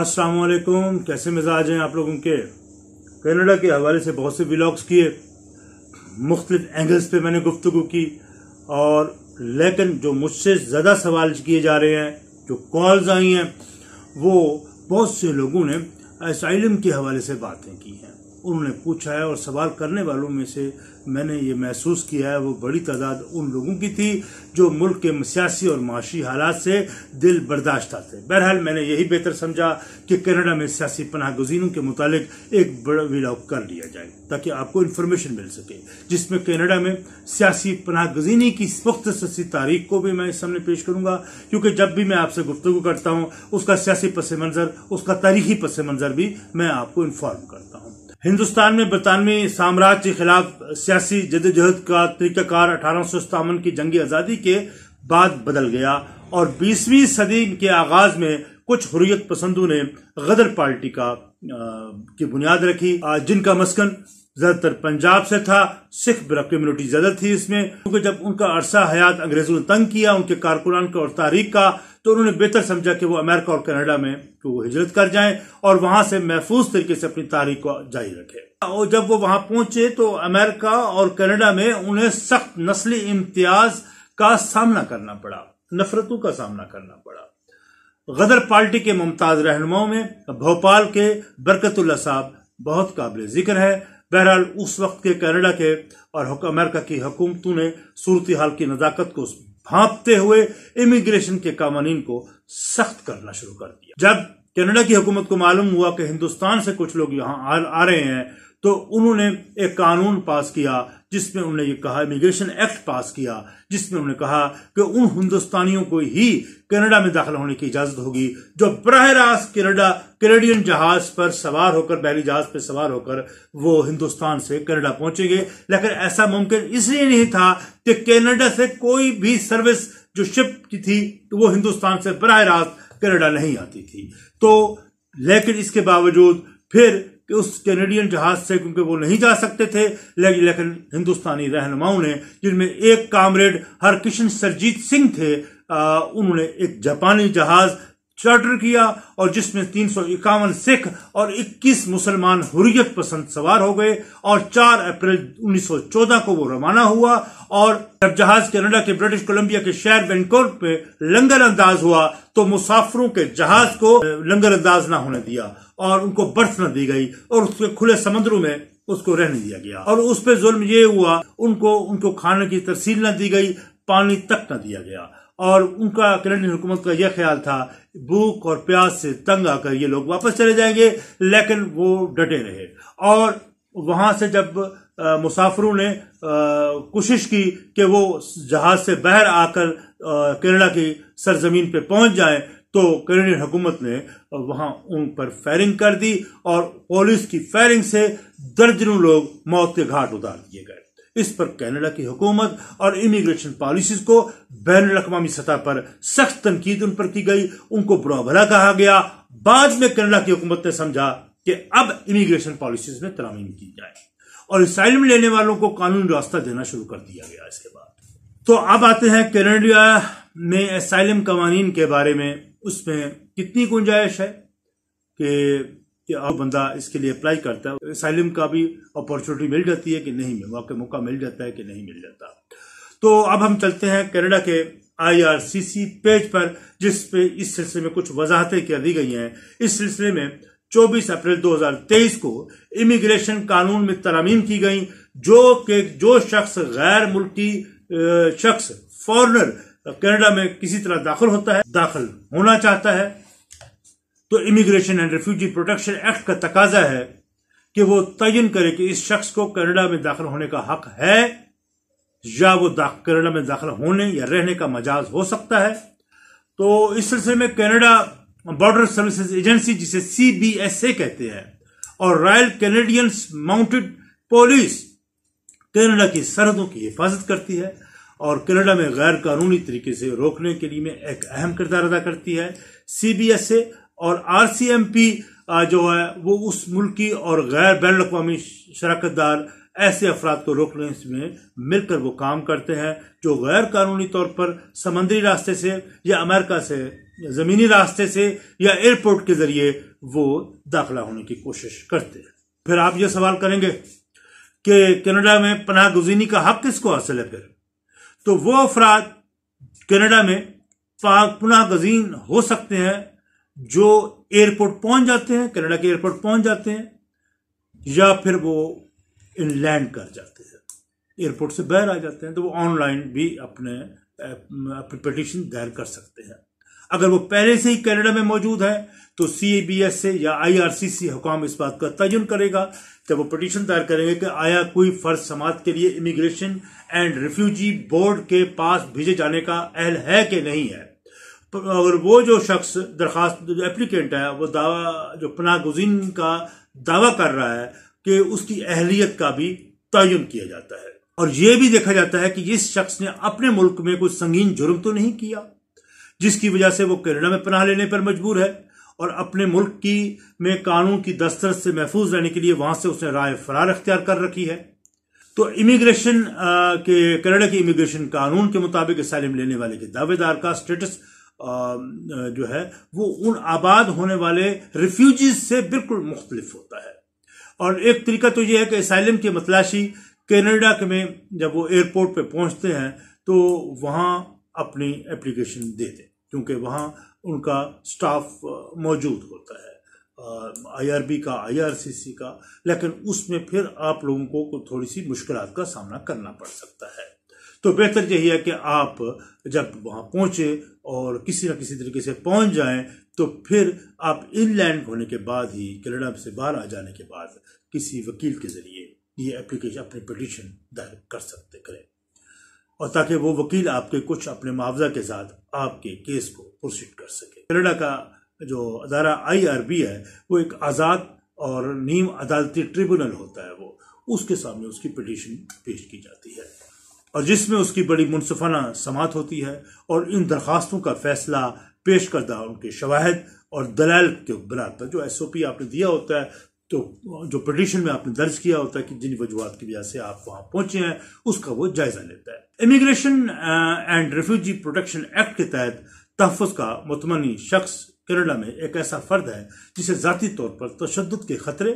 असलकुम कैसे मिजाज हैं आप लोगों के कनाडा के हवाले से बहुत से ब्लॉग्स किए मुख्तलिफ एंगल्स पे मैंने गुफ्तु की और लेकिन जो मुझसे ज़्यादा सवाल किए जा रहे हैं जो कॉल्स आई हैं वो बहुत से लोगों ने असाइलम के हवाले से बातें की हैं उन्होंने पूछा है और सवाल करने वालों में से मैंने ये महसूस किया है वो बड़ी तादाद उन लोगों की थी जो मुल्क के सियासी और माशी हालात से दिल बर्दाश्त थे बहरहाल मैंने यही बेहतर समझा कि कनाडा में सियासी पनाह गुजीनों के मुतालिक एक बड़ा विलाग कर लिया जाए ताकि आपको इन्फॉर्मेशन मिल सके जिसमें कनाडा में सियासी पनाह गजीनी की वक्त सस्ती तारीख को भी मैं इस सामने पेश करूंगा क्योंकि जब भी मैं आपसे गुफ्तु करता हूँ उसका सियासी पस मंज़र उसका तारीखी पस मंज़र भी मैं आपको इन्फॉर्म करता हूँ हिंदुस्तान में बरतानवी साम्राज्य के खिलाफ सियासी जदोजहद का तरीकाकार अठारह सौ की जंगी आज़ादी के बाद बदल गया और बीसवीं सदी के आगाज में कुछ हुरियत पसंदों ने गदर पार्टी का की बुनियाद रखी जिनका मस्कन ज्यादातर पंजाब से था सिख कम्युनिटी ज्यादा थी इसमें क्योंकि जब उनका अरसा हयात अंग्रेजों ने तंग किया उनके कारकुनान का और तारीख का तो उन्होंने बेहतर समझा कि वो अमेरिका और कनाडा में तो वो हिजरत कर जाएं और वहां से महफूज तरीके से अपनी तारीख को जारी रखें और जब वो वहां पहुंचे तो अमेरिका और कनाडा में उन्हें सख्त नस्ली इम्तियाज का सामना करना पड़ा नफरतों का सामना करना पड़ा गदर पार्टी के मुमताज रहनुमाओं में भोपाल के बरकतुल्ला साहब बहुत काबिल जिक्र है बहरहाल उस वक्त के कनाडा के और अमेरिका की हुकूमतों ने सूरत हाल की नज़ाकत को भापते हुए इमिग्रेशन के कानून को सख्त करना शुरू कर दिया जब कनाडा की हुकूमत को मालूम हुआ कि हिंदुस्तान से कुछ लोग यहां आ रहे हैं तो उन्होंने एक कानून पास किया जिसमें उन्होंने ये कहा इमिग्रेशन एक्ट पास किया जिसमें उन्होंने कहा कि उन हिंदुस्तानियों को ही कनाडा में दाखिल होने की इजाजत होगी जो बरह रास्त कनाडा कैनेडियन जहाज पर सवार होकर बैली जहाज पर सवार होकर वो हिंदुस्तान से कनाडा पहुंचेंगे लेकिन ऐसा मुमकिन इसलिए नहीं था कि कनाडा से कोई भी सर्विस जो शिप की थी तो वो हिंदुस्तान से बरह रास्त कनाडा नहीं आती थी तो लेकिन इसके बावजूद फिर कि उस कैनेडियन जहाज से क्योंकि वो नहीं जा सकते थे लेकिन लेकिन हिंदुस्तानी रहनुमाओं ने जिनमें एक कामरेड हरकिशन सरजीत सिंह थे आ, उन्होंने एक जापानी जहाज चार्टर किया और जिसमें तीन सिख और 21 मुसलमान हुरियत पसंद सवार हो गए और 4 अप्रैल 1914 को वो रवाना हुआ और जब जहाज कनाडा के ब्रिटिश कोलंबिया के शहर बैंकॉक पे लंगर अंदाज हुआ तो मुसाफिरों के जहाज को लंगर अंदाज ना होने दिया और उनको बर्फ न दी गई और उसके खुले समुद्रों में उसको रहने दिया गया और उस पर जुल्म ये हुआ उनको उनको खाने की तरसील न दी गई पानी तक न दिया गया और उनका केनेडियन हुकूमत का यह ख्याल था भूख और प्यास से तंग आकर ये लोग वापस चले जाएंगे लेकिन वो डटे रहे और वहां से जब मुसाफरों ने कोशिश की कि वो जहाज से बाहर आकर केरला की सरजमीन पे पहुंच जाएं तो कैनेडियन हुकूमत ने वहां उन पर फायरिंग कर दी और पुलिस की फायरिंग से दर्जनों लोग मौत के घाट उतार दिए गए इस पर कैनेडा की हुकूमत और इमिग्रेशन पॉलिसीज को बैन अवी सतह पर सख्त तनकीद उन पर की गई उनको बुरा भला कहा गया बाद में कैनेडा की हुकूमत ने समझा कि अब इमिग्रेशन पॉलिसीज में तरामीम की जाए और असाइलम लेने वालों को कानून रास्ता देना शुरू कर दिया गया इसके बाद तो अब आते हैं कैनेडिया में असाइलम कवानीन के बारे में उसमें कितनी गुंजाइश है कि कि अब बंदा इसके लिए अप्लाई करता है साइलम का भी अपॉर्चुनिटी मिल जाती है कि नहीं मिल वाकई मौका मिल जाता है कि नहीं मिल जाता तो अब हम चलते हैं कनाडा के आईआरसीसी पेज पर जिस पे इस सिलसिले में कुछ वजाहतें कर दी गई हैं इस सिलसिले में 24 अप्रैल 2023 को इमिग्रेशन कानून में तरामीम की गई जो कि जो शख्स गैर मुल्की शख्स फॉरनर कनाडा में किसी तरह दाखिल होता है दाखिल होना चाहता है तो immigration and refugee protection act का तकाजा है कि वो तयन करे कि इस शख्स को कनाडा में दाखिल होने का हक है या वो कनाडा में दाखिल होने या रहने का मजाज हो सकता है तो इस सिलसिले में कनाडा बॉर्डर सर्विसेज एजेंसी जिसे सीबीएसए कहते हैं और royal Canadian mounted police Canada की सरहदों की हिफाजत करती है और कनाडा में गैर कानूनी तरीके से रोकने के लिए में एक अहम किरदार अदा करती है सीबीएसए और आरसीएमपी जो है वो उस मुल्क की और गैर बैन अवी शराकत दार ऐसे अफराद को रोकने में मिलकर वो काम करते हैं जो गैर कानूनी तौर पर समंदरी रास्ते से या अमेरिका से या ज़मीनी रास्ते से या एयरपोर्ट के ज़रिए वो दाखिला होने की कोशिश करते हैं फिर आप ये सवाल करेंगे कि कनाडा में पनाह गुजीनी का हक किसको हासिल है फिर तो वो अफराद कनाडा में पनाह गजीन हो सकते हैं जो एयरपोर्ट पहुंच जाते हैं कनाडा के एयरपोर्ट पहुंच जाते हैं या फिर वो इनलैंड कर जाते हैं एयरपोर्ट से बाहर आ जाते हैं तो वो ऑनलाइन भी अपने अपनी पटिशन दायर कर सकते हैं अगर वो पहले से ही कनाडा में मौजूद है तो सी से या आई सी हुकाम इस बात का तयन करेगा जब वो पटिशन दायर करेंगे कि आया कोई फर्ज समाज के लिए इमिग्रेशन एंड रिफ्यूजी बोर्ड के पास भेजे जाने का अहल है कि नहीं है अगर वो जो शख्स दरखास्त जो एप्लीकेंट है वो दावा जो पनाह गुजीन का दावा कर रहा है कि उसकी अहलियत का भी तयन किया जाता है और ये भी देखा जाता है कि इस शख्स ने अपने मुल्क में कोई संगीन जुर्म तो नहीं किया जिसकी वजह से वो कैनेडा में पनाह लेने पर मजबूर है और अपने मुल्क की में कानून की दस्तरस से महफूज रहने के लिए वहां से उसने राय फरार अख्तियार कर रखी है तो इमिग्रेशन के कनाडा के इमिग्रेशन कानून के मुताबिक असैलम लेने वाले के दावेदार का स्टेटस जो है वो उन आबाद होने वाले रिफ्यूजीज से बिल्कुल मुख्तलिफ होता है और एक तरीका तो ये है कि साइलम की मतलाशी कैनेडा के में जब वो एयरपोर्ट पे पहुंचते हैं तो वहाँ अपनी एप्लीकेशन दे दें क्योंकि वहाँ उनका स्टाफ मौजूद होता है आईआरबी का आईआरसीसी का लेकिन उसमें फिर आप लोगों को थोड़ी सी मुश्किल का सामना करना पड़ सकता है तो बेहतर यही है कि आप जब वहां पहुंचे और किसी न किसी तरीके से पहुंच जाएं तो फिर आप इनलैंड होने के बाद ही कनाडा से बाहर आ जाने के बाद किसी वकील के ज़रिए ये एप्लीकेशन अपनी पटिशन दायर कर सकते करें और ताकि वो वकील आपके कुछ अपने मुआवजा के साथ आपके केस को प्रोसीड कर सके कनाडा का जो अदारा आईआरबी है वो एक आज़ाद और नीम अदालती ट्रिब्यूनल होता है वो उसके सामने उसकी पिटिशन पेश की जाती है और जिसमें उसकी बड़ी मुनसफाना समात होती है और इन दरखास्तों का फैसला पेश करदा उनके शवाहद और दलाल के बना पर जो एस ओ पी आपने दिया होता है तो जो पटिशन में आपने दर्ज किया होता है कि जिन वजूहत की वजह से आप वहां पहुंचे हैं उसका वो जायजा लेता है immigration and refugee protection act के तहत तहफ़ का मतमनी शख्स केनेडा में एक ऐसा फर्द है जिसे ज़ाती तौर पर तशद के खतरे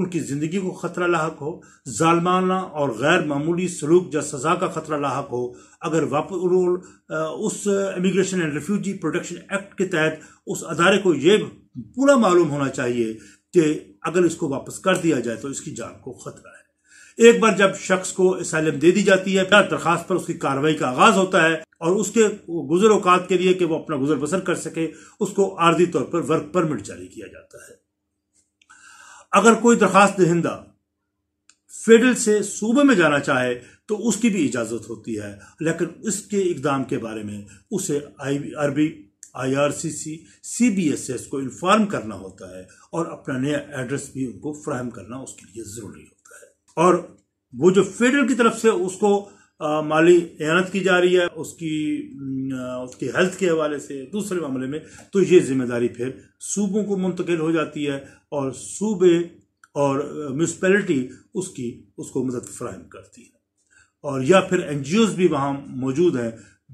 उनकी ज़िंदगी को ख़तरा लाक हो जालमाना और गैर मामूली सलूक या सज़ा का ख़तरा लाक हो अगर वापस उस immigration and refugee protection act के तहत उस अदारे को यह पूरा मालूम होना चाहिए कि अगर इसको वापस कर दिया जाए तो इसकी जान को ख़तरा है एक बार जब शख्स को इसाइलम दे दी जाती है दरखास्त पर उसकी कार्रवाई का आगाज होता है और उसके गुजर अवकात के लिए कि वो अपना गुजर बसर कर सके उसको आर्जी तौर पर वर्क परमिट जारी किया जाता है अगर कोई दरखास्त दहिंदा फेडरल से सूबे में जाना चाहे तो उसकी भी इजाज़त होती है लेकिन उसके इकदाम के बारे में उसे आई अरबी I R C C C B S S को इन्फॉर्म करना होता है और अपना नया एड्रेस भी उनको फ्राहम करना उसके लिए ज़रूरी होता है और वो जो फेडरल की तरफ से उसको माली एहनत की जा रही है उसकी उसकी हेल्थ के हवाले से दूसरे मामले में तो ये जिम्मेदारी फिर सूबों को मुंतकिल हो जाती है और सूबे और म्यूनसपैलिटी उसकी उसको मदद फ्राहम करती है और या फिर एन भी वहाँ मौजूद हैं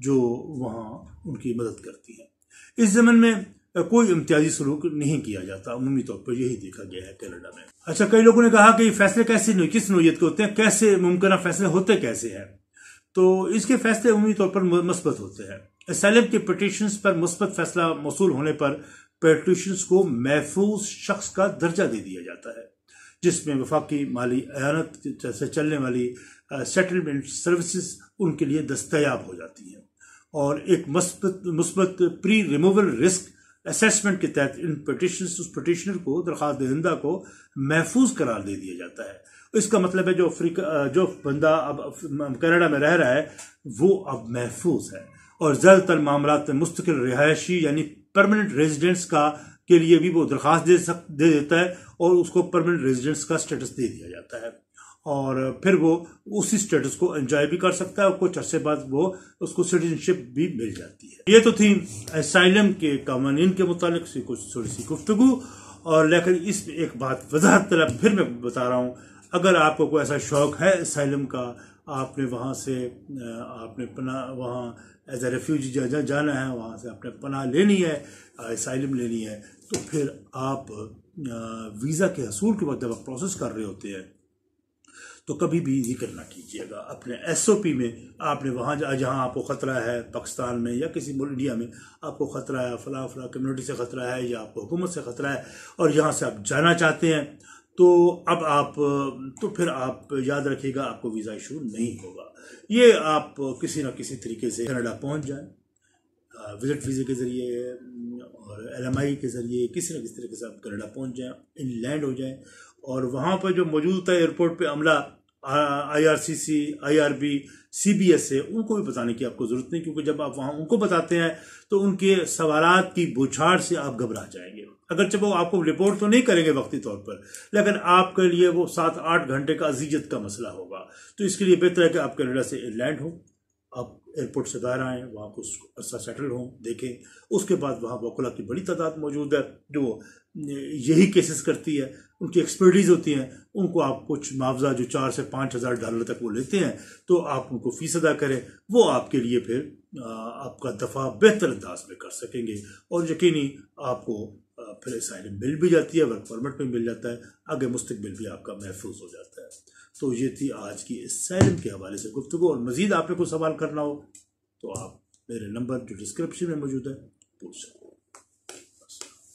जो वहाँ उनकी मदद करती हैं इस ज़मन में कोई इम्तियाजी सलूक नहीं किया जाता अमूमी तौर पर यही देखा गया है कैनेडा में अच्छा कई लोगों ने कहा कि फैसले कैसे किस नोयत के होते हैं कैसे मुमकिन फैसले होते कैसे हैं तो इसके फैसले उम्मीद तौर पर मुस्बत होते हैं असलम के पटिशन पर मुस्बत फैसला मौसू होने पर पटिशन्स को महफूज शख्स का दर्जा दे दिया जाता है जिसमें वफाकी माली अयानत से चलने वाली सेटलमेंट सर्विसेज उनके लिए दस्तयाब हो जाती हैं और एक मस्बत मस्बत प्री रिमूवल रिस्क असेसमेंट के तहत इन पटिशन उस पटिशनर को दरख्वास्त दहंदा को महफूज करार दे दिया जाता है इसका मतलब है जो अफ्रीका जो बंदा अब कनाडा में रह रहा है वो अब महफूज है और ज़्यादातर मामला में मुस्तकिल रिहायशी यानी परमानेंट रेजिडेंट्स का के लिए भी वो दरख्वास्त दे सक दे देता है और उसको परमानेंट रेजिडेंस का स्टेटस दे दिया जाता है और फिर वो उसी स्टेटस को एंजॉय भी कर सकता है और कुछ अरसे बाद वो उसको सिटीजनशिप भी मिल जाती है ये तो थी असाइलम के कवानीन के मुतालिक कुछ थोड़ी सी गुफ्तगु और लेकिन इस एक बात वजाहत तरह फिर मैं बता रहा हूँ अगर आपको कोई ऐसा शौक है सैलम का आपने वहाँ से आपने पना वहाँ एज ए रेफ्यूज जा, जा, जाना है वहाँ से आपने पनाह लेनी है सैलम लेनी है तो फिर आप वीज़ा के हसूल के बाद जब आप प्रोसेस कर रहे होते हैं तो कभी भी जिक्र ना कीजिएगा अपने एस ओ पी में आपने वहाँ जहाँ आपको ख़तरा है पाकिस्तान में या किसी इंडिया में आपको ख़तरा है फला फला कम्युनिटी से ख़तरा है या आपको हुकूमत से ख़तरा है और यहाँ से आप जाना चाहते हैं तो अब आप तो फिर आप याद रखिएगा आपको वीज़ा इशू नहीं होगा ये आप किसी ना किसी तरीके से कनाडा पहुंच जाएं विजिट वीज़े के ज़रिए और एल के ज़रिए किसी ना किसी तरीके से आप कनाडा पहुंच जाएं लैंड हो जाएं और वहाँ पर जो मौजूद था एयरपोर्ट पे अमला आईआरसीसी आईआरबी सीबीएसए उनको भी बताने की आपको ज़रूरत नहीं क्योंकि जब आप वहाँ उनको बताते हैं तो उनके सवाल की बुझाड़ से आप घबरा जाएंगे अगर जब वो आपको रिपोर्ट तो नहीं करेंगे वक्ती तौर पर लेकिन आपके लिए वो सात आठ घंटे का अजीजत का मसला होगा तो इसके लिए बेहतर है कि आप कैनेडा से लैंड हो आप एयरपोर्ट से बाहर आएँ वहाँ कुछ अर्सा सेटल हों देखें उसके बाद वहाँ वकुला की बड़ी तादाद मौजूद है जो यही केसेस करती है उनकी एक्सपर्टीज होती है उनको आप कुछ मुआवजा जो चार से पाँच हज़ार डॉलर तक वो लेते हैं तो आप उनको फीस अदा करें वो आपके लिए फिर आपका दफ़ा बेहतर अंदाज में कर सकेंगे और यकीनी आपको फिर साइलम मिल भी जाती है वर्क परमिट भी मिल जाता है आगे मुस्तबिल भी आपका महफूज हो जाता है तो ये थी आज की इस साइलम के हवाले से गुफ्तु और मज़ीद आपने कोई सवाल करना हो तो आप मेरे नंबर जो डिस्क्रिप्शन में मौजूद है पूछ सकते